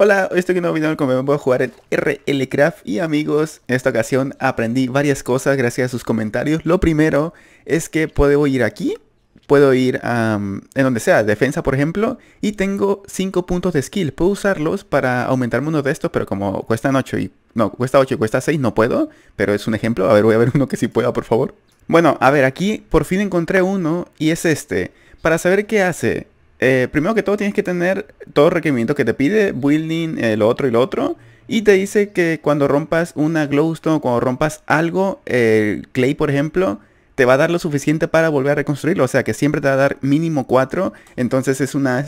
Hola, hoy estoy en un nuevo video con voy a jugar el RLCraft y amigos, en esta ocasión aprendí varias cosas gracias a sus comentarios. Lo primero es que puedo ir aquí, puedo ir a en donde sea, defensa por ejemplo, y tengo 5 puntos de skill. Puedo usarlos para aumentarme uno de estos, pero como cuestan 8 y... No, cuesta 8 y cuesta 6, no puedo, pero es un ejemplo. A ver, voy a ver uno que sí pueda, por favor. Bueno, a ver, aquí por fin encontré uno y es este. Para saber qué hace, eh, primero que todo tienes que tener todos los requerimientos que te pide, building, eh, lo otro y lo otro. Y te dice que cuando rompas una glowstone, cuando rompas algo, eh, clay por ejemplo, te va a dar lo suficiente para volver a reconstruirlo. O sea que siempre te va a dar mínimo 4. Entonces es una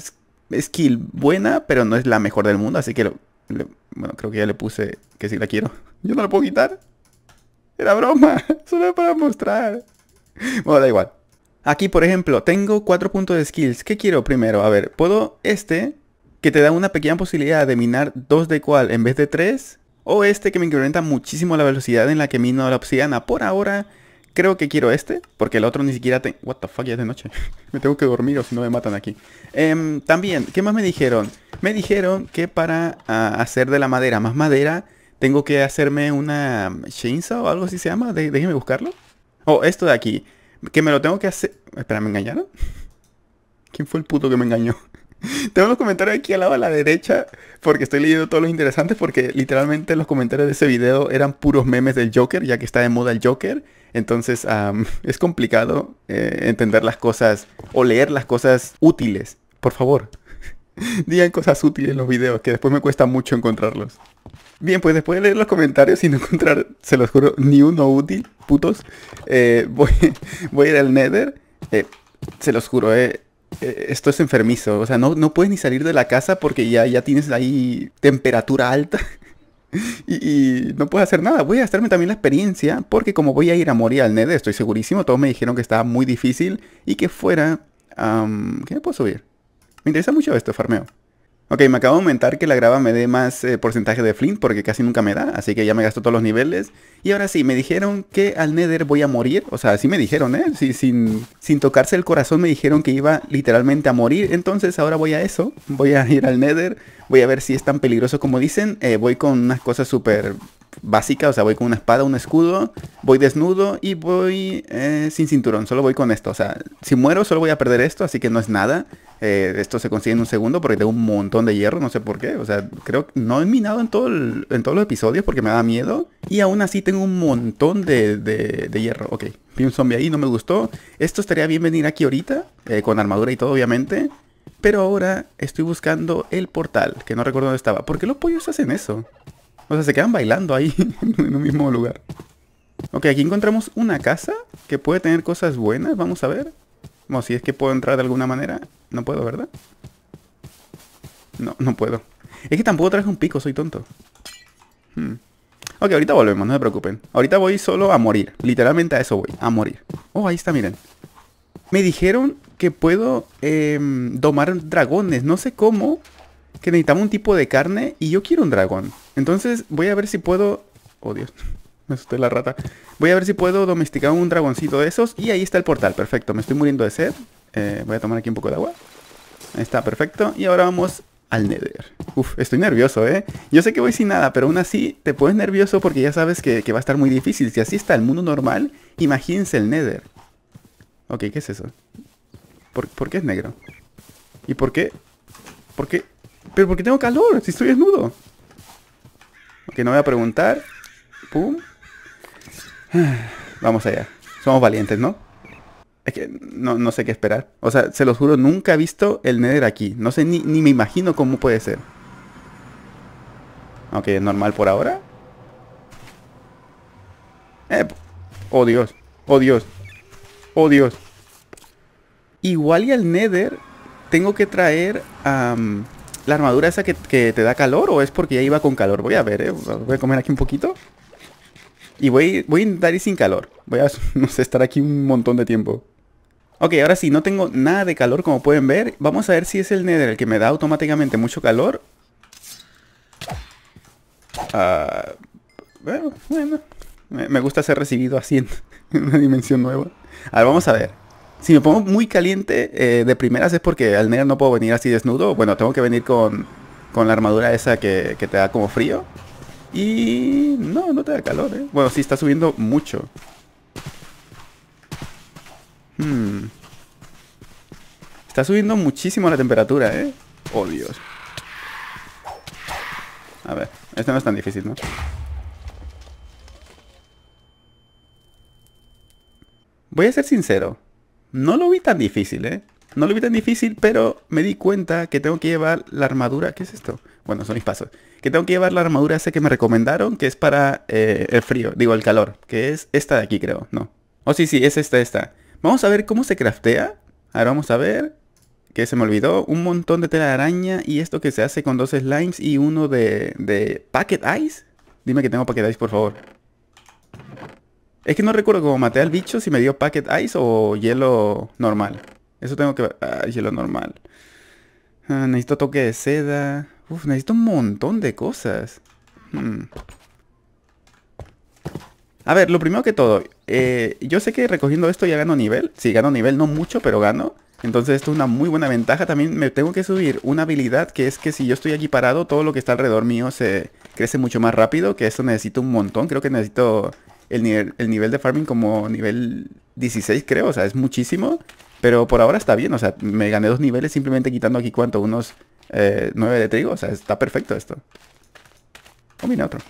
skill buena, pero no es la mejor del mundo. Así que, lo, bueno, creo que ya le puse que sí la quiero. Yo no la puedo quitar. Era broma. Solo para mostrar. Bueno, da igual. Aquí, por ejemplo, tengo cuatro puntos de skills. ¿Qué quiero primero? A ver, puedo este, que te da una pequeña posibilidad de minar dos de cual en vez de tres. O este que me incrementa muchísimo la velocidad en la que mino la obsidiana. Por ahora, creo que quiero este, porque el otro ni siquiera tengo. What the fuck, ya es de noche. me tengo que dormir o si no me matan aquí. Em, también, ¿qué más me dijeron? Me dijeron que para ah, hacer de la madera más madera, tengo que hacerme una chainsaw o algo así se llama. déjenme buscarlo. O esto de aquí. Que me lo tengo que hacer. Espera, ¿me engañaron? ¿Quién fue el puto que me engañó? tengo los comentarios aquí al lado a la derecha porque estoy leyendo todos los interesantes porque literalmente los comentarios de ese video eran puros memes del Joker, ya que está de moda el Joker. Entonces es complicado eh, entender las cosas o leer las cosas útiles. Por favor, Digan cosas útiles en los videos, que después me cuesta mucho encontrarlos. Bien, pues después de leer los comentarios y no encontrar, se los juro, ni uno útil, putos, eh, voy, voy a ir al Nether. Eh, se los juro, eh, eh, esto es enfermizo. O sea, no, no puedes ni salir de la casa porque ya, ya tienes ahí temperatura alta. Y, no puedo hacer nada. Voy a gastarme también la experiencia porque como voy a ir a morir al Nether, estoy segurísimo. Todos me dijeron que estaba muy difícil y que fuera... ¿Qué me puedo subir? Me interesa mucho esto, farmeo. Ok, me acabo de aumentar que la grava me dé más eh, porcentaje de flint porque casi nunca me da, así que ya me gasto todos los niveles. Y ahora sí, me dijeron que al nether voy a morir, o sea, sí me dijeron, ¿eh? sin, tocarse el corazón me dijeron que iba literalmente a morir, entonces ahora voy a eso, voy a ir al nether, voy a ver si es tan peligroso como dicen, eh, voy con unas cosas súper básica, o sea, voy con una espada, un escudo, voy desnudo y voy eh, sin cinturón, solo voy con esto, o sea, si muero solo voy a perder esto, así que no es nada, eh, esto se consigue en un segundo porque tengo un montón de hierro, no sé por qué, o sea, creo que no he minado en, todo en todos los episodios porque me da miedo y aún así tengo un montón de, hierro, ok, vi un zombie ahí, no me gustó, esto estaría bien venir aquí ahorita, eh, con armadura y todo obviamente. Pero ahora estoy buscando el portal, que no recuerdo dónde estaba. ¿Por qué los pollos hacen eso? O sea, se quedan bailando ahí en un mismo lugar. Ok, aquí encontramos una casa que puede tener cosas buenas. Vamos a ver. Bueno, si es que puedo entrar de alguna manera. No puedo, ¿verdad? No, no puedo. Es que tampoco traje un pico, soy tonto. Hmm. Ok, ahorita volvemos, no se preocupen. Ahorita voy solo a morir. Literalmente a eso voy, a morir. Oh, ahí está, miren. Me dijeron que puedo em, domar dragones. No sé cómo. Que necesitamos un tipo de carne y yo quiero un dragón. Entonces voy a ver si puedo... Oh, Dios. Me asusté la rata. Voy a ver si puedo domesticar un dragoncito de esos. Y ahí está el portal. Perfecto. Me estoy muriendo de sed. Eh, voy a tomar aquí un poco de agua. Ahí está, perfecto. Y ahora vamos al Nether. Uf, estoy nervioso, ¿eh? Yo sé que voy sin nada, pero aún así te pones nervioso porque ya sabes que, va a estar muy difícil. Si así está el mundo normal, imagínense el Nether. Ok, ¿qué es eso? ¿Por, qué es negro? ¿Y por qué? ¿Por qué? ¿Pero porque tengo calor? Si estoy desnudo. Que no voy a preguntar. Pum. Vamos allá. Somos valientes, ¿no? Es que no, sé qué esperar. O sea, se los juro, nunca he visto el Nether aquí. No sé, ni, ni me imagino cómo puede ser. Aunque es normal por ahora. Eh, oh Dios, oh Dios, oh Dios. Igual y al Nether tengo que traer a... ¿La armadura esa que, te da calor o es porque ya iba con calor? Voy a ver, eh, Voy a comer aquí un poquito. Y voy, voy a intentar ir sin calor. Voy a, estar aquí un montón de tiempo. Ok, ahora sí, no tengo nada de calor como pueden ver. Vamos a ver si es el Nether el que me da automáticamente mucho calor. Ah, bueno, bueno. Me, me gusta ser recibido así en una dimensión nueva. A ver, vamos a ver si me pongo muy caliente eh, de primeras es porque al negro no puedo venir así desnudo. Bueno, tengo que venir con, la armadura esa que, te da como frío. Y no, no te da calor, ¿eh? Bueno, sí está subiendo mucho. Hmm. Está subiendo muchísimo la temperatura, ¿eh? Oh, Dios. A ver, este no es tan difícil, ¿no? Voy a ser sincero. No lo vi tan difícil, ¿eh? No lo vi tan difícil, pero me di cuenta que tengo que llevar la armadura... ¿Qué es esto? Bueno, son mis pasos. Que tengo que llevar la armadura sé que me recomendaron, que es para eh, el frío, digo, el calor. Que es esta de aquí, creo, ¿no? Oh, sí, sí, es esta, esta. Vamos a ver cómo se craftea. Ahora vamos a ver. Que se me olvidó. Un montón de tela de araña y esto que se hace con dos slimes y uno de, de Packet Ice. Dime que tengo Packet Ice, por favor. Es que no recuerdo cómo maté al bicho, si me dio Packet Ice o hielo normal. Eso tengo que ver. Ah, hielo normal. Ah, necesito toque de seda. Uf, necesito un montón de cosas. Hmm. A ver, lo primero que todo. Eh, yo sé que recogiendo esto ya gano nivel. Sí, gano nivel, no mucho, pero gano. Entonces esto es una muy buena ventaja. También me tengo que subir una habilidad que es que si yo estoy aquí parado, todo lo que está alrededor mío se crece mucho más rápido. Que esto necesito un montón. Creo que necesito el nivel, de farming como nivel 16 creo, o sea, es muchísimo, pero por ahora está bien, o sea, me gané dos niveles simplemente quitando aquí cuánto, unos 9 eh, de trigo, o sea, está perfecto esto. O mira otro.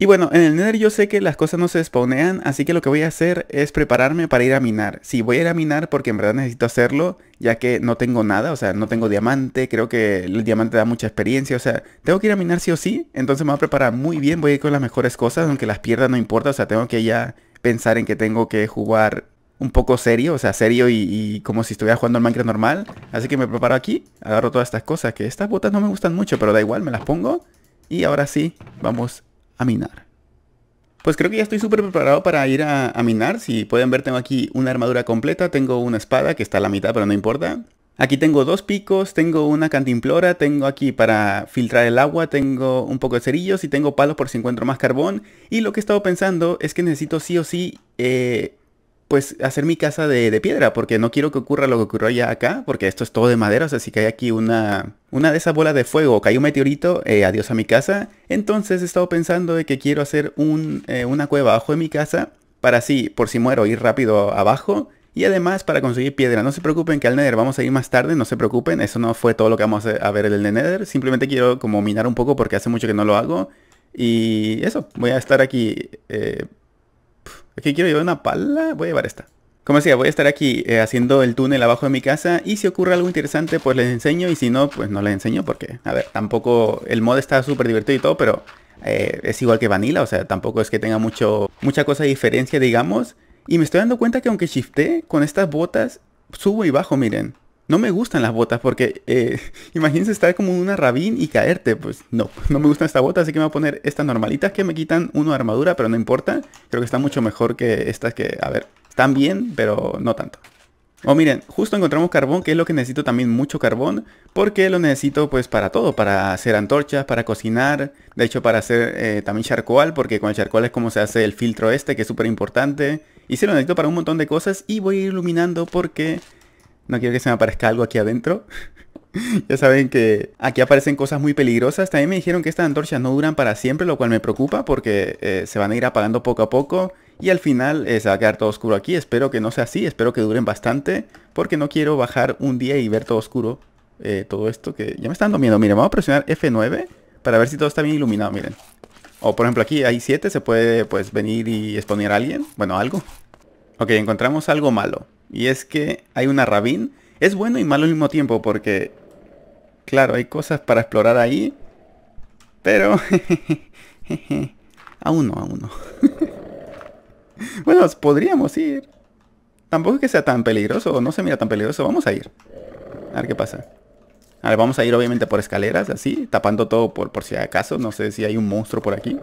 Y bueno, en el Nether yo sé que las cosas no se spawnean, así que lo que voy a hacer es prepararme para ir a minar. Sí, voy a ir a minar porque en verdad necesito hacerlo, ya que no tengo nada, o sea, no tengo diamante, creo que el diamante da mucha experiencia, o sea, tengo que ir a minar sí o sí, entonces me voy a preparar muy bien, voy a ir con las mejores cosas, aunque las pierda no importa, o sea, tengo que ya pensar en que tengo que jugar un poco serio, o sea, serio y, y, como si estuviera jugando al Minecraft normal. Así que me preparo aquí, agarro todas estas cosas, que estas botas no me gustan mucho, pero da igual, me las pongo. Y ahora sí, vamos a minar. Pues creo que ya estoy súper preparado para ir a, minar. Si pueden ver, tengo aquí una armadura completa. Tengo una espada que está a la mitad, pero no importa. Aquí tengo dos picos, tengo una cantimplora, tengo aquí para filtrar el agua, tengo un poco de cerillos y tengo palos por si encuentro más carbón. Y lo que he estado pensando es que necesito sí o sí eh, pues hacer mi casa de, piedra, porque no quiero que ocurra lo que ocurrió allá acá, porque esto es todo de madera, o sea, si cae aquí una, una de esas bolas de fuego o cae un meteorito, eh, adiós a mi casa. Entonces he estado pensando de que quiero hacer eh, una cueva abajo de mi casa, para así, por si muero, ir rápido abajo. Y además para conseguir piedra, no se preocupen que al Nether vamos a ir más tarde, no se preocupen, eso no fue todo lo que vamos a ver en el Nether, simplemente quiero como minar un poco porque hace mucho que no lo hago. Y eso, voy a estar aquí eh, Aquí quiero llevar una pala, voy a llevar esta. Como decía, voy a estar aquí eh, haciendo el túnel abajo de mi casa y si ocurre algo interesante pues les enseño y si no pues no les enseño porque, a ver, tampoco el mod está súper divertido y todo, pero eh, es igual que Vanilla, o sea, tampoco es que tenga mucho, mucha cosa de diferencia digamos. Y me estoy dando cuenta que aunque shifté con estas botas, subo y bajo, miren no me gustan las botas porque eh, imagínense estar como en una rabín y caerte. Pues no, no me gustan estas botas, así que me voy a poner estas normalitas que me quitan una armadura, pero no importa. Creo que está mucho mejor que estas que, a ver, están bien, pero no tanto. Oh, miren, justo encontramos carbón, que es lo que necesito también, mucho carbón, porque lo necesito pues para todo, para hacer antorchas, para cocinar, de hecho para hacer eh, también charcoal, porque con el charcoal es como se hace el filtro este, que es súper importante, y se lo necesito para un montón de cosas, y voy a ir iluminando porque no quiero que se me aparezca algo aquí adentro. ya saben que aquí aparecen cosas muy peligrosas. También me dijeron que estas antorchas no duran para siempre, lo cual me preocupa porque eh, se van a ir apagando poco a poco. Y al final eh, va a quedar todo oscuro aquí. Espero que no sea así, espero que duren bastante. Porque no quiero bajar un día y ver todo oscuro. Eh, todo esto que ya me está dando Miren, vamos a presionar F9 para ver si todo está bien iluminado, miren. O por ejemplo aquí hay 7, se puede pues venir y exponer a alguien. Bueno, algo. Ok, encontramos algo malo. Y es que hay una rabín Es bueno y malo al mismo tiempo porque, claro, hay cosas para explorar ahí. Pero... a uno, a uno. bueno, podríamos ir. Tampoco que sea tan peligroso, o no se mira tan peligroso. Vamos a ir. A ver qué pasa. A ver, vamos a ir obviamente por escaleras, así, tapando todo por, por si acaso. No sé si hay un monstruo por aquí.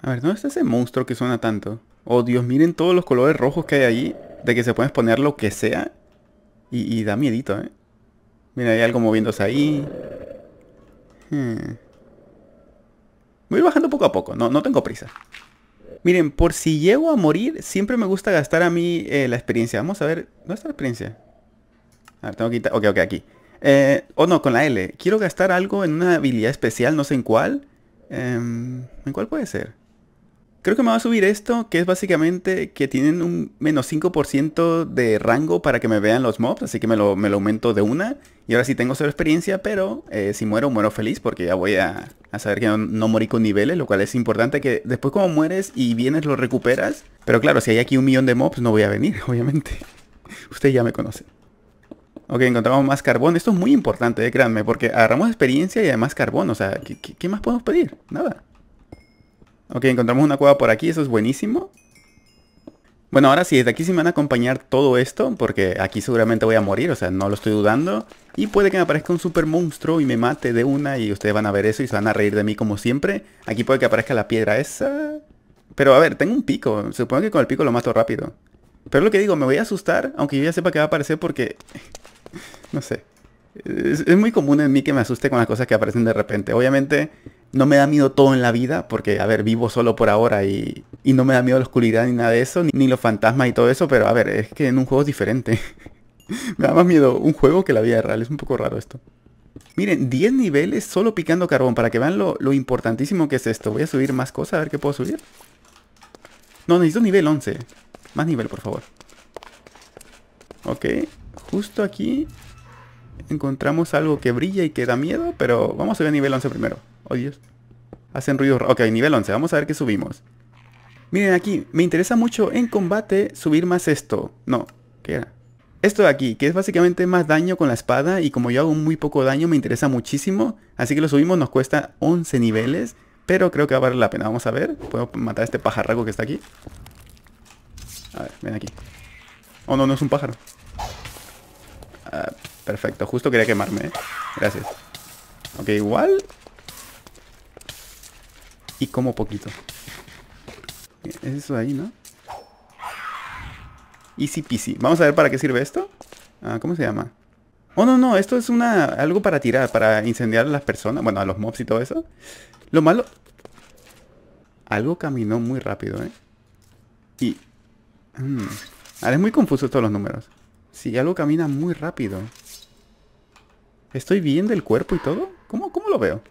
A ver, ¿dónde está ese monstruo que suena tanto? Oh Dios, miren todos los colores rojos que hay allí. De que se pueden exponer lo que sea. Y, da miedito, ¿eh? Mira, hay algo moviéndose ahí. Hmm. Voy bajando poco a poco, no, no tengo prisa. Miren, por si llego a morir, siempre me gusta gastar a mí eh, la experiencia. Vamos a ver, ¿dónde está la experiencia? A ver, tengo que quitar... Ok, ok, aquí. o eh, oh, no, con la L. Quiero gastar algo en una habilidad especial, no sé en cuál. Em, ¿En cuál puede ser? Creo que me va a subir esto, que es básicamente que tienen un menos 5% de rango para que me vean los mobs, así que me lo, me aumento de una. Y ahora sí tengo cero experiencia, pero eh, si muero, muero feliz porque ya voy a, saber que no, morí con niveles, lo cual es importante que después como mueres y vienes lo recuperas. Pero claro, si hay aquí un millón de mobs, no voy a venir, obviamente. Usted ya me conoce. Ok, encontramos más carbón. Esto es muy importante, eh, créanme, porque agarramos experiencia y además carbón. O sea, qué más podemos pedir? Nada. Ok, encontramos una cueva por aquí, eso es buenísimo. Bueno, ahora sí, desde aquí sí me van a acompañar todo esto, porque aquí seguramente voy a morir, o sea, no lo estoy dudando. Y puede que me aparezca un super monstruo y me mate de una y ustedes van a ver eso y se van a reír de mí como siempre. Aquí puede que aparezca la piedra esa. Pero a ver, tengo un pico, supongo que con el pico lo mato rápido. Pero lo que digo, me voy a asustar, aunque yo ya sepa que va a aparecer porque... no sé. Es, muy común en mí que me asuste con las cosas que aparecen de repente. Obviamente no me da miedo todo en la vida, porque, a ver, vivo solo por ahora y, no me da miedo la oscuridad ni nada de eso, ni, los fantasmas y todo eso, pero a ver, es que en un juego es diferente. me da más miedo un juego que la vida real, es un poco raro esto. Miren, 10 niveles solo picando carbón, para que vean lo, lo importantísimo que es esto. Voy a subir más cosas, a ver qué puedo subir. No, necesito nivel 11. Más nivel, por favor. Ok, justo aquí Encontramos algo que brilla y que da miedo, pero vamos a a nivel 11 primero. Oh, Dios. Hacen ruido. Ok, nivel 11. Vamos a ver qué subimos. Miren aquí, me interesa mucho en combate subir más esto. No, ¿qué era? Esto de aquí, que es básicamente más daño con la espada y como yo hago muy poco daño me interesa muchísimo. Así que lo subimos, nos cuesta 11 niveles, pero creo que va a valer la pena. Vamos a ver, puedo matar a este pajarraco que está aquí. A ver, ven aquí. Oh no, no es un pájaro. Ah, Perfecto, justo quería quemarme, ¿eh? Gracias. Ok, igual. Y como poquito. Es eso ahí, ¿no? Easy peasy. Vamos a ver para qué sirve esto. Ah, ¿Cómo se llama? Oh, no, no. Esto es una algo para tirar, para incendiar a las personas. Bueno, a los mobs y todo eso. Lo malo... Algo caminó muy rápido, ¿eh? Y... Mm, Ahora es muy confuso todos los números. Sí, algo camina muy rápido. ¿Estoy bien del cuerpo y todo? ¿Cómo, lo veo?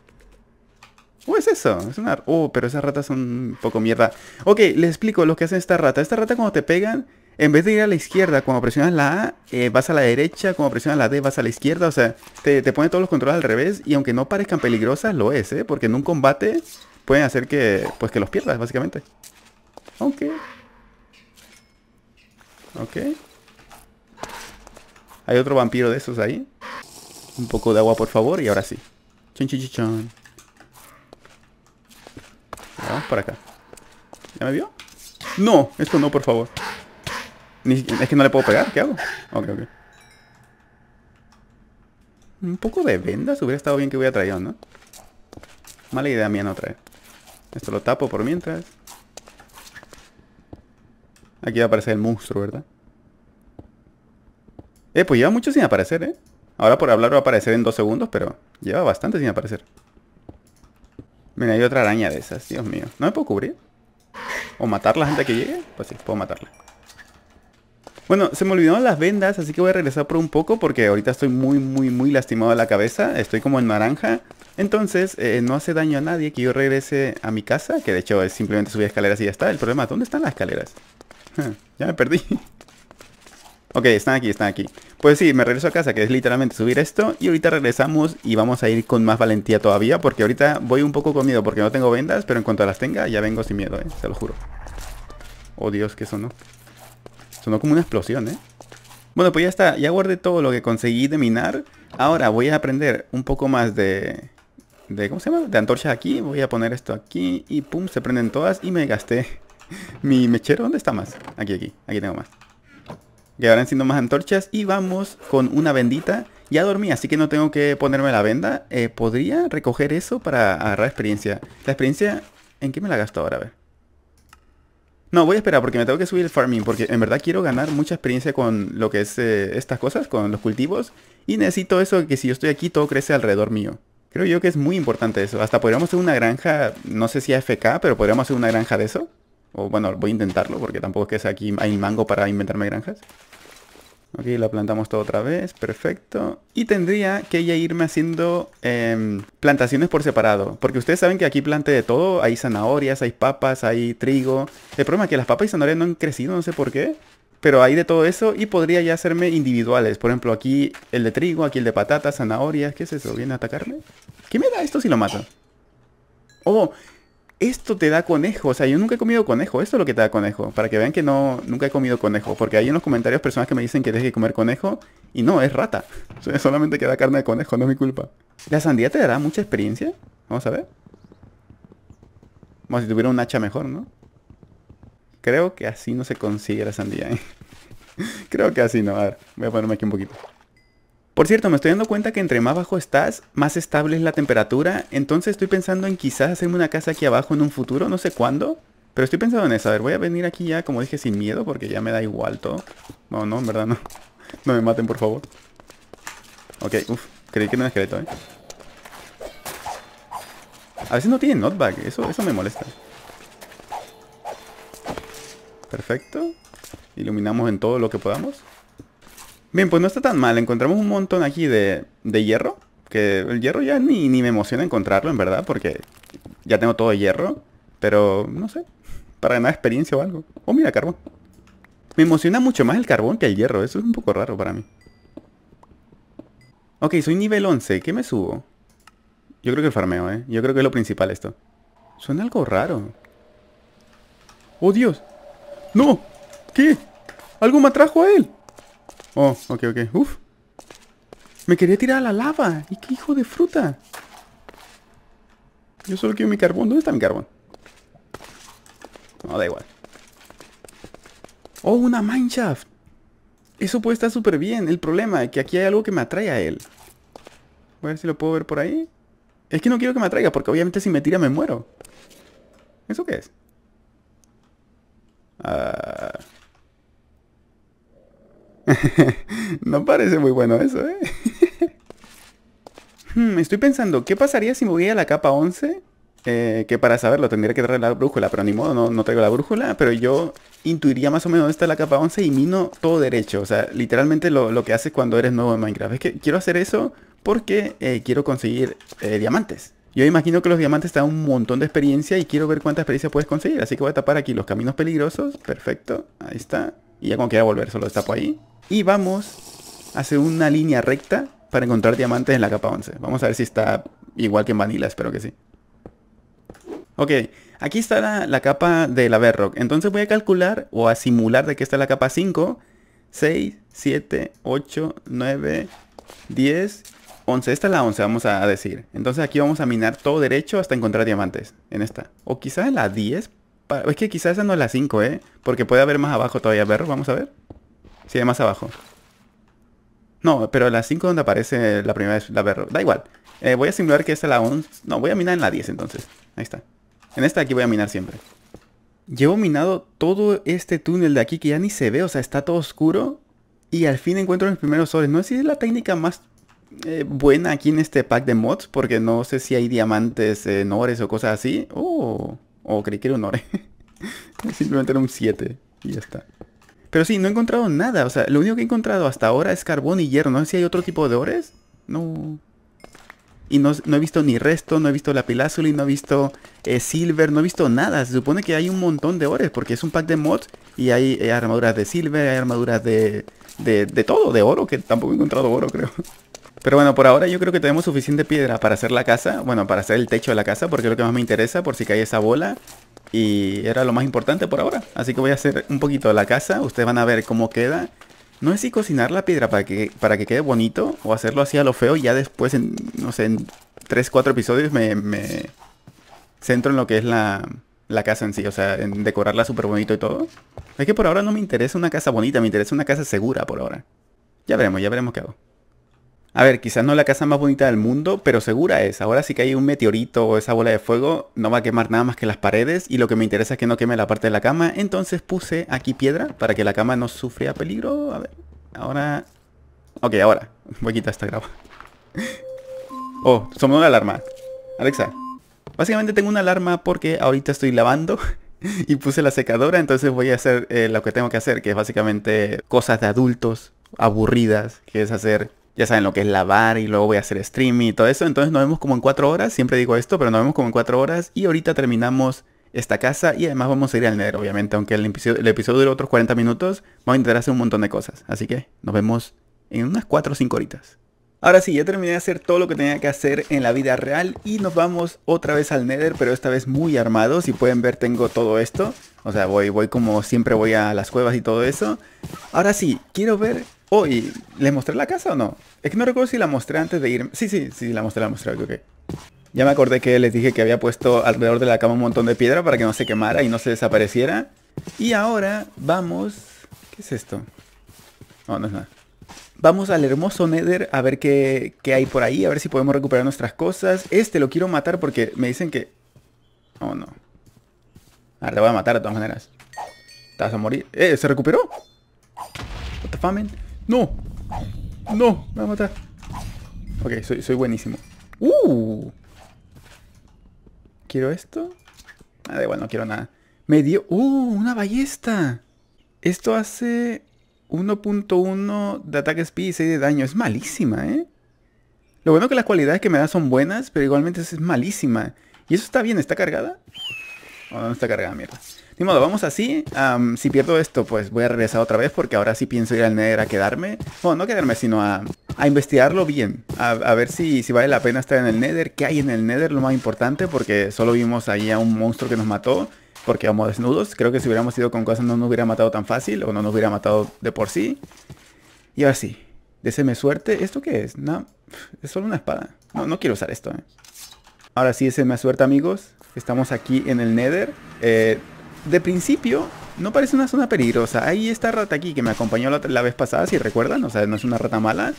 ¿O oh, es eso? Es una... Oh, pero esas ratas son un poco mierda. Ok, les explico lo que hace esta rata. Esta rata cuando te pegan, en vez de ir a la izquierda, cuando presionas la A, eh, vas a la derecha, cuando presionas la D, vas a la izquierda. O sea, te, te ponen todos los controles al revés. Y aunque no parezcan peligrosas, lo es, ¿eh? Porque en un combate pueden hacer que, pues, que los pierdas, básicamente. Ok. Ok. Hay otro vampiro de esos ahí. Un poco de agua, por favor, y ahora sí. Chon, Vamos por acá. ¿Ya me vio? No, esto no, por favor. es que no le puedo pegar, ¿qué hago? Ok, ok. Un poco de vendas hubiera estado bien que hubiera traído, ¿no? Mala idea mía no traer. Esto lo tapo por mientras. Aquí va a aparecer el monstruo, ¿verdad? Eh, pues lleva mucho sin aparecer, ¿eh? Ahora por hablar va a aparecer en dos segundos, pero lleva bastante sin aparecer. Mira, hay otra araña de esas, Dios mío. ¿No me puedo cubrir? ¿O matar antes gente que llegue? Pues sí, puedo matarla. Bueno, se me olvidaron las vendas, así que voy a regresar por un poco porque ahorita estoy muy, muy, muy lastimado de la cabeza. Estoy como en naranja. Entonces, eh, no hace daño a nadie que yo regrese a mi casa, que de hecho es simplemente subir escaleras y ya está. El problema es, ¿dónde están las escaleras? ya me perdí. Ok, están aquí, están aquí. Pues sí, me regreso a casa, que es literalmente subir esto. Y ahorita regresamos y vamos a ir con más valentía todavía. Porque ahorita voy un poco con miedo porque no tengo vendas. Pero en cuanto las tenga, ya vengo sin miedo, ¿eh? Se lo juro. Oh, Dios, que sonó. Sonó como una explosión, ¿eh? Bueno, pues ya está. Ya guardé todo lo que conseguí de minar. Ahora voy a aprender un poco más de... de ¿Cómo se llama? De antorcha aquí. Voy a poner esto aquí. Y pum, se prenden todas. Y me gasté... Mi mechero, ¿dónde está más? Aquí, aquí. Aquí tengo más que ahora más antorchas y vamos con una bendita. Ya dormí, así que no tengo que ponerme la venda. Eh, ¿Podría recoger eso para agarrar experiencia? La experiencia, ¿en qué me la gasto ahora? A ver. No, voy a esperar porque me tengo que subir el farming, porque en verdad quiero ganar mucha experiencia con lo que es eh, estas cosas, con los cultivos. Y necesito eso, que si yo estoy aquí todo crece alrededor mío. Creo yo que es muy importante eso. Hasta podríamos hacer una granja, no sé si AFK, pero podríamos hacer una granja de eso. O bueno, voy a intentarlo porque tampoco es que aquí hay mango para inventarme granjas. Ok, lo plantamos todo otra vez, perfecto. Y tendría que ya irme haciendo em, plantaciones por separado. Porque ustedes saben que aquí planté de todo. Hay zanahorias, hay papas, hay trigo. El problema es que las papas y zanahorias no han crecido, no sé por qué. Pero hay de todo eso y podría ya hacerme individuales. Por ejemplo, aquí el de trigo, aquí el de patatas, zanahorias. ¿Qué es eso? ¿Viene a atacarme? ¿Qué me da esto si lo mato? Oh, esto te da conejo. O sea, yo nunca he comido conejo. Esto es lo que te da conejo. Para que vean que no, nunca he comido conejo. Porque hay en los comentarios personas que me dicen que deje de comer conejo. Y no, es rata. Solamente queda carne de conejo, no es mi culpa. ¿La sandía te dará mucha experiencia? Vamos a ver. Como si tuviera un hacha mejor, ¿no? Creo que así no se consigue la sandía. ¿eh? Creo que así no. A ver, voy a ponerme aquí un poquito. Por cierto, me estoy dando cuenta que entre más bajo estás, más estable es la temperatura, entonces estoy pensando en quizás hacerme una casa aquí abajo en un futuro, no sé cuándo, pero estoy pensando en eso. A ver, voy a venir aquí ya, como dije, sin miedo, porque ya me da igual todo. No, no, en verdad no. No me maten, por favor. Ok, uff, creí que era un esqueleto, eh. A veces no tiene notback, eso, eso me molesta. Perfecto. Iluminamos en todo lo que podamos. Bien, pues no está tan mal. Encontramos un montón aquí de, hierro. Que el hierro ya ni, ni, me emociona encontrarlo, en verdad, porque ya tengo todo hierro. Pero, no sé, para ganar experiencia o algo. Oh, mira, carbón. Me emociona mucho más el carbón que el hierro. Eso es un poco raro para mí. Ok, soy nivel 11. ¿Qué me subo? Yo creo que el farmeo, ¿eh? Yo creo que es lo principal esto. Suena algo raro. ¡Oh, Dios! ¡No! ¿Qué? ¡Algo me atrajo a él! Oh, ok, ok. Uf. Me quería tirar a la lava. ¿Y qué hijo de fruta? Yo solo quiero mi carbón. ¿Dónde está mi carbón? No, da igual. Oh, una mineshaft. Eso puede estar súper bien. El problema es que aquí hay algo que me atrae a él. Voy a ver si lo puedo ver por ahí. Es que no quiero que me atraiga porque obviamente si me tira me muero. ¿Eso qué es? Ah... no parece muy bueno eso, ¿eh? Hmm, estoy pensando, ¿qué pasaría si me voy a la capa 11? Eh, que para saberlo tendría que traer la brújula, pero ni modo, no, traigo la brújula, pero yo intuiría más o menos esta está la capa 11 y mino todo derecho, o sea, literalmente lo, que haces cuando eres nuevo en Minecraft. Es que quiero hacer eso porque eh, quiero conseguir eh, diamantes. Yo imagino que los diamantes te dan un montón de experiencia y quiero ver cuánta experiencia puedes conseguir, así que voy a tapar aquí los caminos peligrosos, perfecto, ahí está. Y ya con que volver, solo destapo ahí. Y vamos a hacer una línea recta para encontrar diamantes en la capa 11. Vamos a ver si está igual que en Vanilla, espero que sí. Ok, aquí está la, capa de la Bedrock. Entonces voy a calcular o a simular de que está la capa 5. 6, 7, 8, 9, 10, 11. Esta es la 11, vamos a decir. Entonces aquí vamos a minar todo derecho hasta encontrar diamantes. En esta. O quizás en la 10. Es que quizás esa no es la 5, ¿eh? Porque puede haber más abajo todavía, Bedrock. Vamos a ver. Sí, más abajo. No, pero la 5 donde aparece la primera vez la perro. Da igual. Eh, voy a simular que es la 11. No, voy a minar en la 10 entonces. Ahí está. En esta aquí voy a minar siempre. Llevo minado todo este túnel de aquí que ya ni se ve. O sea, está todo oscuro. Y al fin encuentro mis primeros soles. No sé si es la técnica más eh, buena aquí en este pack de mods. Porque no sé si hay diamantes, en eh, nores o cosas así. o oh, oh, creí que era un ore. Simplemente era un 7. Y ya está. Pero sí, no he encontrado nada. O sea, lo único que he encontrado hasta ahora es carbón y hierro. No sé si hay otro tipo de ores. No. Y no, he visto ni resto, no he visto la pilazuli, no he visto eh, silver, no he visto nada. Se supone que hay un montón de ores porque es un pack de mods y hay eh, armaduras de silver, hay armaduras de, de, de todo, de oro, que tampoco he encontrado oro, creo. Pero bueno, por ahora yo creo que tenemos suficiente piedra para hacer la casa, bueno, para hacer el techo de la casa, porque es lo que más me interesa, por si cae esa bola. Y era lo más importante por ahora. Así que voy a hacer un poquito la casa. Ustedes van a ver cómo queda. No es si cocinar la piedra para que, para que quede bonito o hacerlo así a lo feo. Y ya después, en, no sé, en 3, 4 episodios me, centro en lo que es la, la casa en sí, o sea, en decorarla súper bonito y todo. Es que por ahora no me interesa una casa bonita, me interesa una casa segura por ahora. Ya veremos, ya veremos qué hago. A ver, quizás no la casa más bonita del mundo, pero segura es. Ahora sí que hay un meteorito o esa bola de fuego, no va a quemar nada más que las paredes y lo que me interesa es que no queme la parte de la cama. Entonces puse aquí piedra para que la cama no sufra peligro. A ver, ahora... Ok, ahora. Voy a quitar esta grava. Oh, sonó una alarma. Alexa. Básicamente tengo una alarma porque ahorita estoy lavando y puse la secadora, entonces voy a hacer eh, lo que tengo que hacer, que es básicamente cosas de adultos aburridas, que es hacer ya saben lo que es lavar y luego voy a hacer streaming y todo eso. Entonces nos vemos como en cuatro horas, siempre digo esto, pero nos vemos como en cuatro horas y ahorita terminamos esta casa y además vamos a ir al Nether, obviamente, aunque el episodio, el episodio dure otros 40 minutos, vamos a intentar hacer un montón de cosas. Así que nos vemos en unas 4 o 5 horitas. Ahora sí, ya terminé de hacer todo lo que tenía que hacer en la vida real y nos vamos otra vez al Nether, pero esta vez muy armados. Si pueden ver, tengo todo esto. O sea, voy, voy como siempre voy a las cuevas y todo eso. Ahora sí, quiero ver... hoy oh, ¿les mostré la casa o no? Es que no recuerdo si la mostré antes de irme. Sí, sí, sí, la mostré, la mostré, ok. Ya me acordé que les dije que había puesto alrededor de la cama un montón de piedra para que no se quemara y no se desapareciera. Y ahora vamos... ¿Qué es esto? No, no es nada. Vamos al hermoso Nether a ver qué, hay por ahí, a ver si podemos recuperar nuestras cosas. Este lo quiero matar porque me dicen que... Oh, no. ver, te voy a matar de todas maneras. ¿Estás vas a morir. ¡Eh! ¿Se recuperó? ¿What the ¡No! ¡No! Me va a matar. Ok, soy, soy buenísimo. ¡Uh! ¿Quiero esto? Ah, da igual, no quiero nada. Me dio... ¡Uh! ¡Una ballesta! Esto hace... 1.1 de ataque speed y 6 de daño. Es malísima, ¿eh? Lo bueno que las cualidades que me da son buenas, pero igualmente es malísima. ¿Y eso está bien? ¿Está cargada? Oh, no está cargada, mierda. De modo, vamos así. si pierdo esto, pues voy a regresar otra vez porque ahora sí pienso ir al Nether a quedarme. Bueno, no quedarme, sino a, investigarlo bien. A, ver si, si vale la pena estar en el Nether. ¿Qué hay en el Nether? Lo más importante porque solo vimos ahí a un monstruo que nos mató porque vamos desnudos. Creo que si hubiéramos ido con cosas no nos hubiera matado tan fácil o no nos hubiera matado de por sí. Y ahora sí, me suerte. ¿Esto qué es? No, es solo una espada. No, no quiero usar esto. ¿eh? Ahora sí, me suerte amigos. Estamos aquí en el Nether. Eh, de principio, no parece una zona peligrosa. Hay esta rata aquí que me acompañó la, vez pasada, si recuerdan. O sea, no es una rata mala.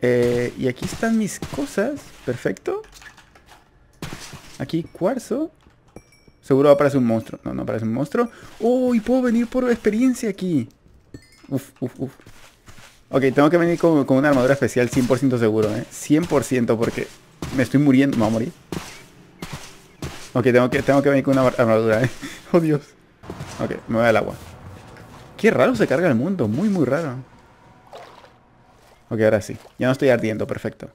Eh, y aquí están mis cosas. Perfecto. Aquí cuarzo. Seguro aparece un monstruo. No, no aparece un monstruo. ¡Uy! puedo venir por experiencia aquí. Uf, uf, uf. Ok, tengo que venir con, una armadura especial 100% seguro, ¿eh? 100% porque me estoy muriendo. Me voy a morir. Ok, tengo que, tengo que venir con una armadura, ¿eh? Oh, Dios. Ok, me voy al agua. Qué raro se carga el mundo. Muy, muy raro. Ok, ahora sí. Ya no estoy ardiendo. Perfecto.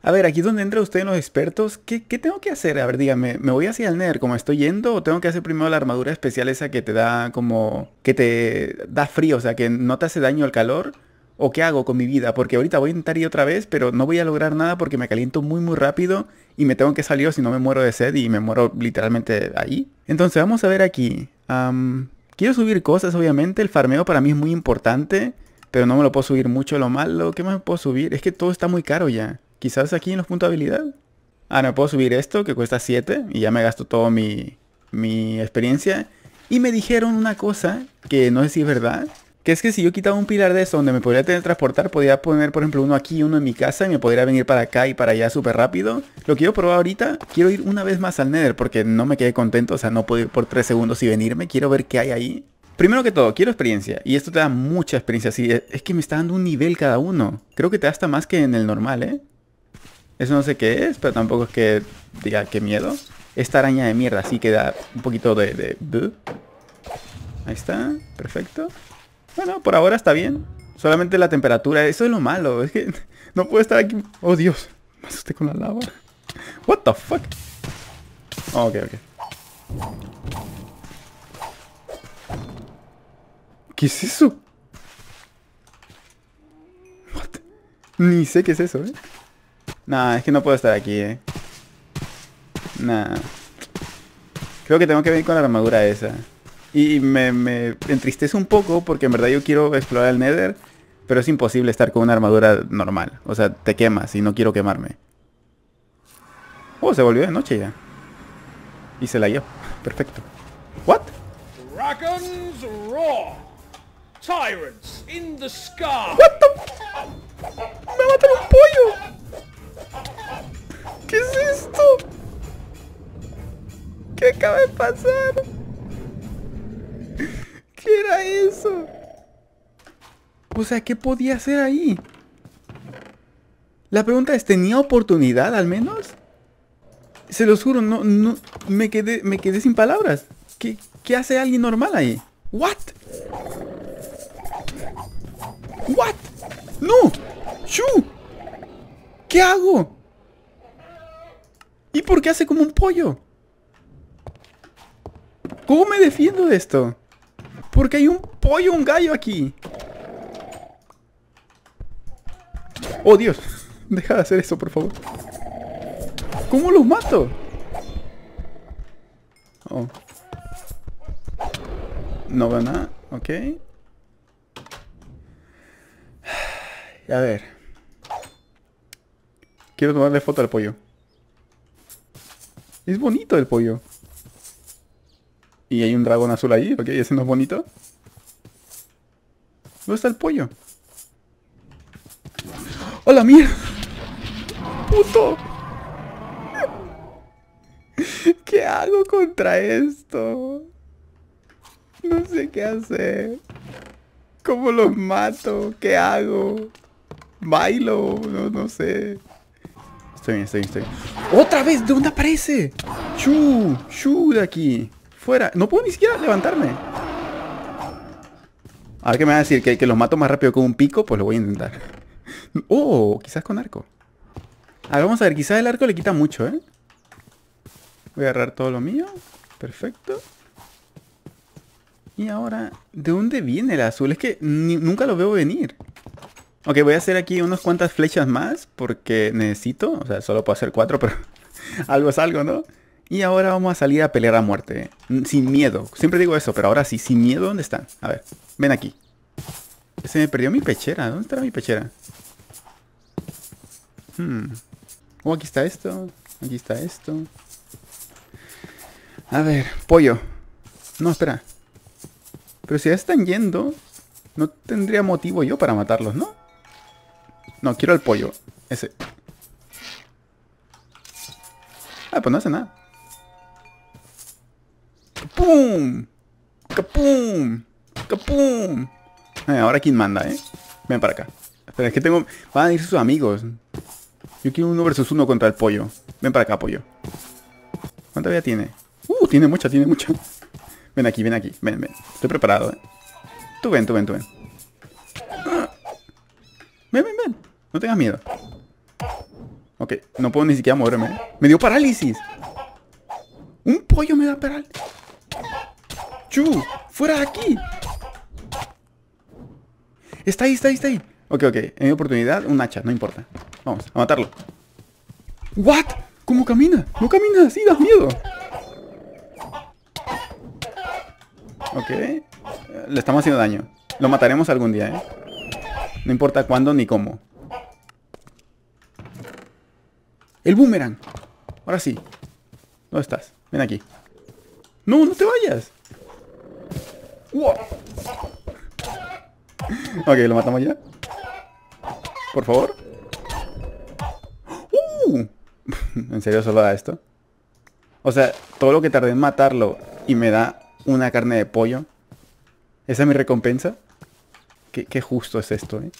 A ver, aquí donde entra usted los expertos. ¿Qué, tengo que hacer? A ver, dígame, ¿me voy hacia el NER como estoy yendo o tengo que hacer primero la armadura especial esa que te da como... que te da frío, o sea, que no te hace daño el calor? ¿O qué hago con mi vida? Porque ahorita voy a intentar ir otra vez, pero no voy a lograr nada porque me caliento muy muy rápido y me tengo que salir o si no me muero de sed y me muero literalmente ahí. Entonces vamos a ver aquí. quiero subir cosas, obviamente. El farmeo para mí es muy importante pero no me lo puedo subir mucho. Lo malo, ¿qué más me puedo subir? Es que todo está muy caro ya. Quizás aquí en los puntos de habilidad. Ah, no, puedo subir esto que cuesta 7 y ya me gasto todo mi, mi experiencia. Y me dijeron una cosa que no sé si es verdad. Que es que si yo quitaba un pilar de eso donde me podría transportar podía poner por ejemplo uno aquí, uno en mi casa y me podría venir para acá y para allá súper rápido. Lo quiero probar ahorita, quiero ir una vez más al Nether porque no me quedé contento, o sea, no puedo ir por 3 segundos y venirme, quiero ver qué hay ahí. Primero que todo, quiero experiencia. Y esto te da mucha experiencia. es que me está dando un nivel cada uno. Creo que te da hasta más que en el normal, ¿eh? Eso no sé qué es, pero tampoco es que diga qué miedo. Esta araña de mierda sí queda un poquito de... Ahí está, perfecto. Bueno, por ahora está bien. Solamente la temperatura, eso es lo malo. Es que no puedo estar aquí. Oh, Dios. Me asusté con la lava. What the fuck? Oh, ok, ok. ¿Qué es eso? What? Ni sé qué es eso, eh. Nah, es que no puedo estar aquí, eh. Nah. Creo que tengo que venir con la armadura esa. Y me, entristece un poco porque en verdad yo quiero explorar el Nether, pero es imposible estar con una armadura normal. O sea, te quemas y no quiero quemarme. Oh, se volvió de noche ya. Y se la dio. Perfecto. What? Dragons roar. Tyrants in the sky. What the... Me mataron un pollo. ¿Qué es esto? ¿Qué acaba de pasar? ¿Qué era eso? O sea, ¿qué podía hacer ahí? La pregunta es, ¿tenía oportunidad al menos? Se los juro, no, no, me quedé, me quedé sin palabras. ¿Qué, qué hace alguien normal ahí? ¿What? ¿What? ¡No! ¡Shu! ¿Qué hago? ¿Y por qué hace como un pollo? ¿Cómo me defiendo de esto? Porque hay un pollo, un gallo aquí. Oh, Dios. Deja de hacer eso, por favor. ¿Cómo los mato? Oh. No veo nada. Ok. A ver. Quiero tomarle foto al pollo. Es bonito el pollo. Y hay un dragón azul ahí, ok, ese no es bonito. ¿Dónde está el pollo? ¡Hola, mira! ¡Puto! ¿Qué hago contra esto? No sé qué hacer. ¿Cómo los mato? ¿Qué hago? ¿Bailo? No, no sé bien, ¡Otra vez! ¿De dónde aparece? ¡Chu! ¡Chu de aquí! ¡Fuera! No puedo ni siquiera levantarme. A ver qué me va a decir, ¿Que, que los mato más rápido con un pico, pues lo voy a intentar. ¡Oh! Quizás con arco. A vamos a ver, quizás el arco le quita mucho, ¿eh? Voy a agarrar todo lo mío. Perfecto. Y ahora, ¿de dónde viene el azul? Es que nunca lo veo venir. Ok, voy a hacer aquí unas cuantas flechas más porque necesito, o sea, solo puedo hacer cuatro, pero algo es algo, ¿no? Y ahora vamos a salir a pelear a muerte, mm, sin miedo. Siempre digo eso, pero ahora sí, sin miedo, ¿dónde están? A ver, ven aquí. Se me perdió mi pechera, ¿dónde está mi pechera? Hmm. Oh, aquí está esto, aquí está esto. A ver, pollo. No, espera. Pero si ya están yendo, no tendría motivo yo para matarlos, ¿no? No, quiero el pollo. Ese. Ah, pues no hace nada. ¡Capum! ¡Capum! ¡Capum! Eh, ahora quién manda, ¿eh? Ven para acá. Pero es que tengo... Van a ir sus amigos. Yo quiero uno versus uno contra el pollo. Ven para acá, pollo. ¿Cuánta vida tiene? Uh, tiene mucha, tiene mucha. Ven aquí, ven aquí. Ven, ven. Estoy preparado, ¿eh? Tú ven, tú ven, tú ven. Ven, ven, ven. No tengas miedo. Ok, no puedo ni siquiera moverme. Me dio parálisis. Un pollo me da parálisis. Chu, fuera de aquí. Está ahí, está ahí, está ahí. Ok, ok. En mi oportunidad, un hacha, no importa. Vamos, a matarlo. ¿What? ¿Cómo camina? No camina así, das miedo. Ok. Le estamos haciendo daño. Lo mataremos algún día, ¿eh? No importa cuándo ni cómo. El boomerang. Ahora sí. ¿Dónde estás? Ven aquí. No, no te vayas. Ok, lo matamos ya. Por favor. ¡Uh! ¿En serio solo da esto? O sea, todo lo que tardé en matarlo y me da una carne de pollo. ¿Esa es mi recompensa? Qué, qué justo es esto, ¿eh?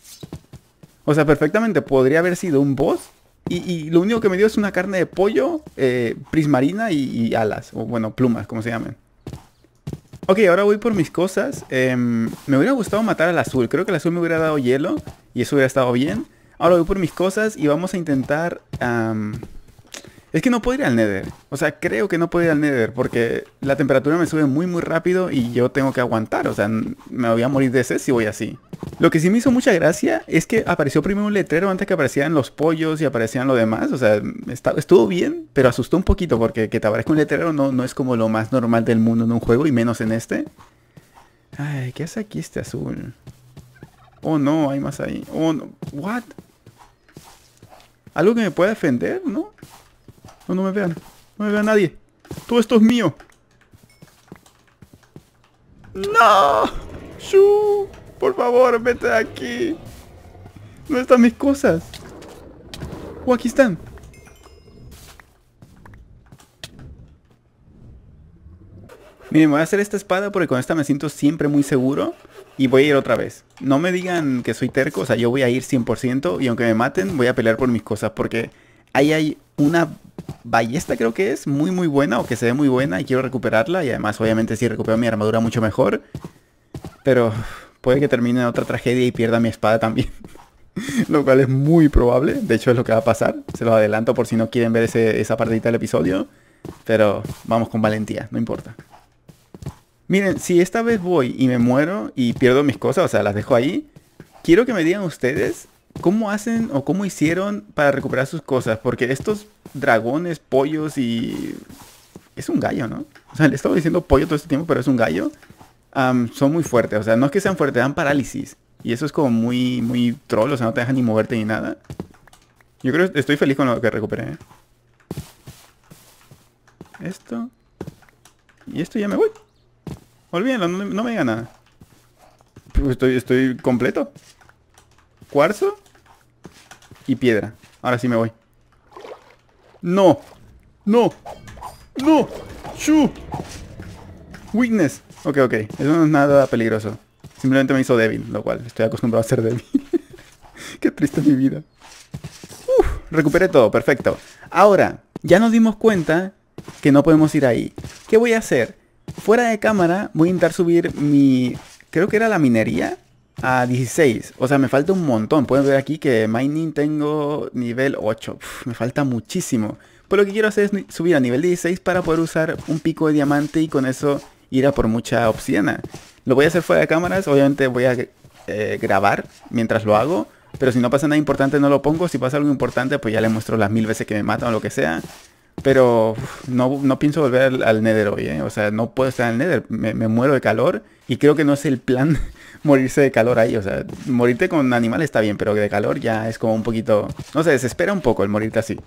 O sea, perfectamente podría haber sido un boss y, lo único que me dio es una carne de pollo, eh, prismarina y, alas. O bueno, plumas, como se llamen. Ok, ahora voy por mis cosas. Em, me hubiera gustado matar al azul. Creo que el azul me hubiera dado hielo. Y eso hubiera estado bien. Ahora voy por mis cosas y vamos a intentar... es que no puedo ir al Nether. O sea, creo que no puedo ir al Nether porque la temperatura me sube muy muy rápido y yo tengo que aguantar. O sea, me voy a morir de sed si voy así. Lo que sí me hizo mucha gracia es que apareció primero un letrero antes que aparecían los pollos y aparecían lo demás. O sea, estuvo bien, pero asustó un poquito porque que te aparezca un letrero no, no es como lo más normal del mundo en un juego y menos en este. Ay, ¿qué hace aquí este azul? Oh no, hay más ahí. Oh no, what? ¿Algo que me pueda defender? ¿No? No, no me vean. No me vea nadie. Todo esto es mío. ¡No! Por favor, vete aquí. No están mis cosas? ¿O aquí están. Miren, voy a hacer esta espada porque con esta me siento siempre muy seguro. Y voy a ir otra vez. No me digan que soy terco, o sea, yo voy a ir 100% y aunque me maten, voy a pelear por mis cosas. Porque ahí hay una ballesta, creo que es, muy muy buena o que se ve muy buena y quiero recuperarla. Y además, obviamente, si recupero mi armadura mucho mejor. Pero puede que termine en otra tragedia y pierda mi espada también. lo cual es muy probable. De hecho, es lo que va a pasar. Se los adelanto por si no quieren ver esa partita del episodio. Pero vamos con valentía, no importa. Miren, si esta vez voy y me muero y pierdo mis cosas, o sea, las dejo ahí, quiero que me digan ustedes cómo hacen o cómo hicieron para recuperar sus cosas. Porque estos dragones, pollos y... Es un gallo, ¿no? O sea, le estaba diciendo pollo todo este tiempo, pero es un gallo son muy fuertes. O sea, no es que sean fuertes, dan parálisis. Y eso es como muy, muy troll. O sea, no te dejan ni moverte ni nada. Yo creo estoy feliz con lo que recuperé. ¿eh? Esto. Y esto ya me voy. Olvídenlo, no, me diga nada. Pues estoy, estoy completo. Cuarzo. Y piedra. Ahora sí me voy. No. No. No. Weakness. Ok, ok. Eso no es nada peligroso. Simplemente me hizo débil, lo cual estoy acostumbrado a ser débil. Qué triste mi vida. Uf, recuperé todo, perfecto. Ahora, ya nos dimos cuenta que no podemos ir ahí. ¿Qué voy a hacer? Fuera de cámara voy a intentar subir mi... Creo que era la minería a 16. O sea, me falta un montón. Pueden ver aquí que mining tengo nivel 8. me falta muchísimo. Pues lo que quiero hacer es subir a nivel 16 para poder usar un pico de diamante y con eso ir a por mucha obsidiana. Lo voy a hacer fuera de cámaras, obviamente voy a eh, grabar mientras lo hago. Pero si no pasa nada importante no lo pongo. Si pasa algo importante pues ya le muestro las mil veces que me matan o lo que sea. Pero no, pienso volver al, Nether hoy, ¿eh? O sea, no puedo estar en el Nether. Me, muero de calor. Y creo que no es el plan morirse de calor ahí. O sea, morirte con animal está bien, pero de calor ya es como un poquito... No sé, desespera un poco el morirte así.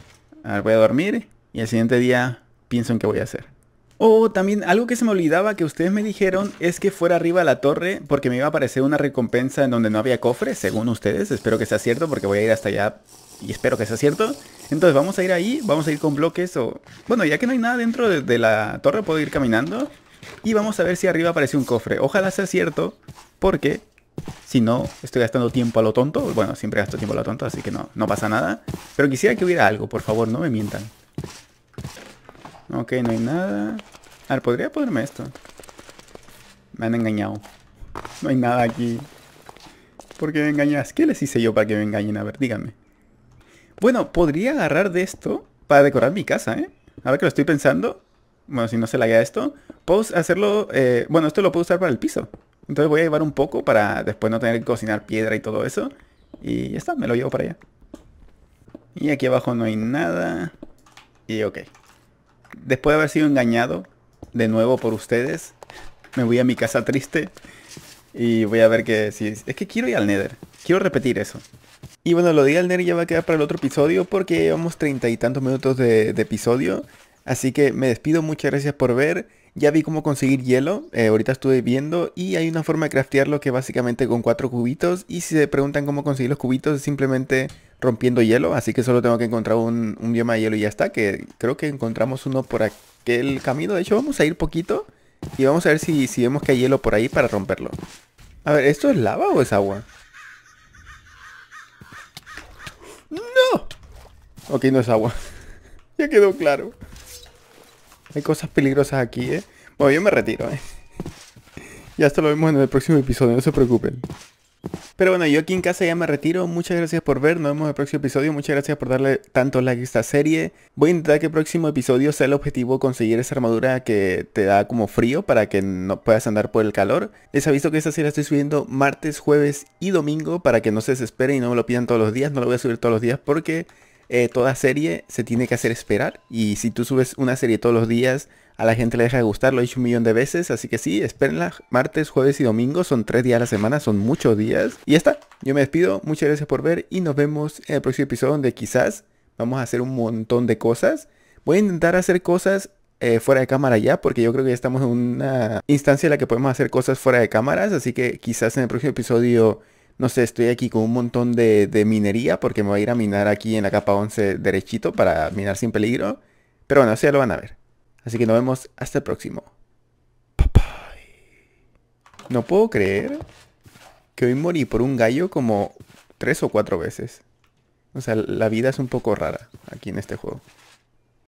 voy a dormir y el siguiente día pienso en qué voy a hacer. O oh, también algo que se me olvidaba que ustedes me dijeron es que fuera arriba a la torre porque me iba a aparecer una recompensa en donde no había cofres, según ustedes. Espero que sea cierto porque voy a ir hasta allá y espero que sea cierto. Entonces vamos a ir ahí, vamos a ir con bloques o... Bueno, ya que no hay nada dentro de, la torre puedo ir caminando y vamos a ver si arriba aparece un cofre. Ojalá sea cierto porque si no estoy gastando tiempo a lo tonto. Bueno, siempre gasto tiempo a lo tonto así que no, no pasa nada. Pero quisiera que hubiera algo, por favor, no me mientan. Ok, no hay nada. A ver, podría ponerme esto. Me han engañado. No hay nada aquí. ¿Por qué me engañas? ¿Qué les hice yo para que me engañen? A ver, díganme. Bueno, podría agarrar de esto para decorar mi casa, ¿eh? A ver que lo estoy pensando. Bueno, si no se la guía esto. Puedo hacerlo... Eh, bueno, esto lo puedo usar para el piso. Entonces voy a llevar un poco para después no tener que cocinar piedra y todo eso. Y ya está, me lo llevo para allá. Y aquí abajo no hay nada. Y ok después de haber sido engañado de nuevo por ustedes, me voy a mi casa triste y voy a ver que si es que quiero ir al Nether. Quiero repetir eso. Y bueno, lo de ir al Nether ya va a quedar para el otro episodio porque llevamos treinta y tantos minutos de episodio. Así que me despido, muchas gracias por ver. Ya vi cómo conseguir hielo, eh, ahorita estuve viendo y hay una forma de craftearlo que básicamente con cuatro cubitos y si se preguntan cómo conseguir los cubitos es simplemente rompiendo hielo, así que solo tengo que encontrar un, un de hielo y ya está, que creo que encontramos uno por aquel camino, de hecho vamos a ir poquito y vamos a ver si, si vemos que hay hielo por ahí para romperlo. A ver, ¿esto es lava o es agua? ¡No! Ok, no es agua, ya quedó claro. Hay cosas peligrosas aquí, ¿eh? Bueno, yo me retiro, ¿eh? ya esto lo vemos en el próximo episodio, no se preocupen. Pero bueno, yo aquí en casa ya me retiro. Muchas gracias por ver. Nos vemos en el próximo episodio. Muchas gracias por darle tanto like a esta serie. Voy a intentar que el próximo episodio sea el objetivo conseguir esa armadura que te da como frío para que no puedas andar por el calor. Les aviso que esta serie la estoy subiendo martes, jueves y domingo para que no se desesperen y no me lo pidan todos los días. No lo voy a subir todos los días porque eh, toda serie se tiene que hacer esperar. Y si tú subes una serie todos los días, a la gente le deja de gustar, lo he dicho un millón de veces, así que sí, espérenla martes, jueves y domingo, son tres días a la semana, son muchos días. Y ya está, yo me despido, muchas gracias por ver y nos vemos en el próximo episodio donde quizás vamos a hacer un montón de cosas. Voy a intentar hacer cosas eh, fuera de cámara ya, porque yo creo que ya estamos en una instancia en la que podemos hacer cosas fuera de cámaras, así que quizás en el próximo episodio no sé, estoy aquí con un montón de, minería porque me voy a ir a minar aquí en la capa 11 derechito para minar sin peligro. Pero bueno, se ya lo van a ver. Así que nos vemos hasta el próximo. No puedo creer que hoy morí por un gallo como tres o cuatro veces. O sea, la vida es un poco rara aquí en este juego.